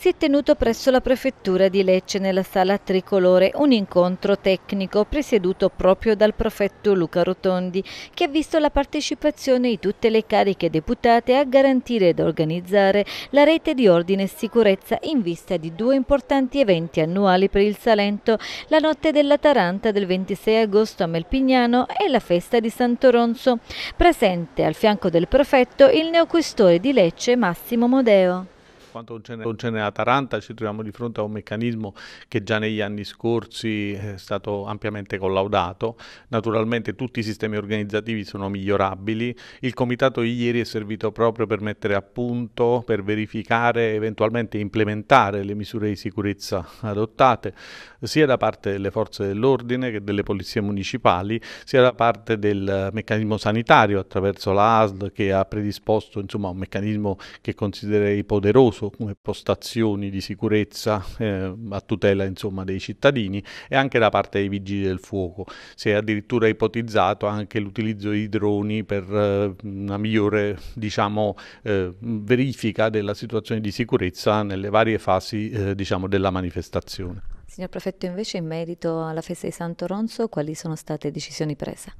si è tenuto presso la prefettura di Lecce nella sala tricolore un incontro tecnico presieduto proprio dal prefetto Luca Rotondi che ha visto la partecipazione di tutte le cariche deputate a garantire ed organizzare la rete di ordine e sicurezza in vista di due importanti eventi annuali per il Salento, la notte della Taranta del 26 agosto a Melpignano e la festa di Santoronzo. Presente al fianco del prefetto il neoquistore di Lecce Massimo Modeo. Quanto concerne la Taranta ci troviamo di fronte a un meccanismo che già negli anni scorsi è stato ampiamente collaudato, naturalmente tutti i sistemi organizzativi sono migliorabili, il comitato di ieri è servito proprio per mettere a punto, per verificare e eventualmente implementare le misure di sicurezza adottate sia da parte delle forze dell'ordine che delle polizie municipali, sia da parte del meccanismo sanitario attraverso la ASL che ha predisposto insomma, un meccanismo che considererei poderoso uso come postazioni di sicurezza eh, a tutela insomma, dei cittadini e anche da parte dei vigili del fuoco. Si è addirittura ipotizzato anche l'utilizzo di droni per eh, una migliore diciamo, eh, verifica della situazione di sicurezza nelle varie fasi eh, diciamo, della manifestazione. Signor Prefetto, invece in merito alla festa di Santo Ronzo, quali sono state le decisioni prese?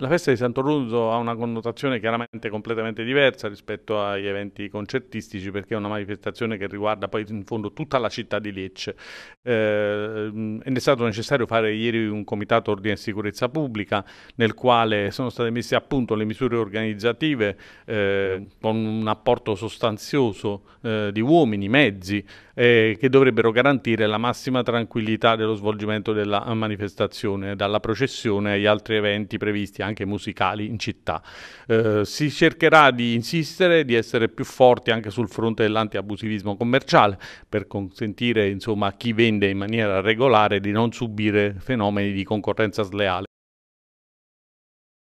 La festa di Santo Santoruso ha una connotazione chiaramente completamente diversa rispetto agli eventi concertistici perché è una manifestazione che riguarda poi in fondo tutta la città di Lecce. Eh, è stato necessario fare ieri un comitato ordine e sicurezza pubblica nel quale sono state messe a punto le misure organizzative eh, con un apporto sostanzioso eh, di uomini, mezzi eh, che dovrebbero garantire la massima tranquillità dello svolgimento della manifestazione dalla processione agli altri eventi previsti anche musicali in città. Eh, si cercherà di insistere, di essere più forti anche sul fronte dell'antiabusivismo commerciale per consentire insomma, a chi vende in maniera regolare di non subire fenomeni di concorrenza sleale.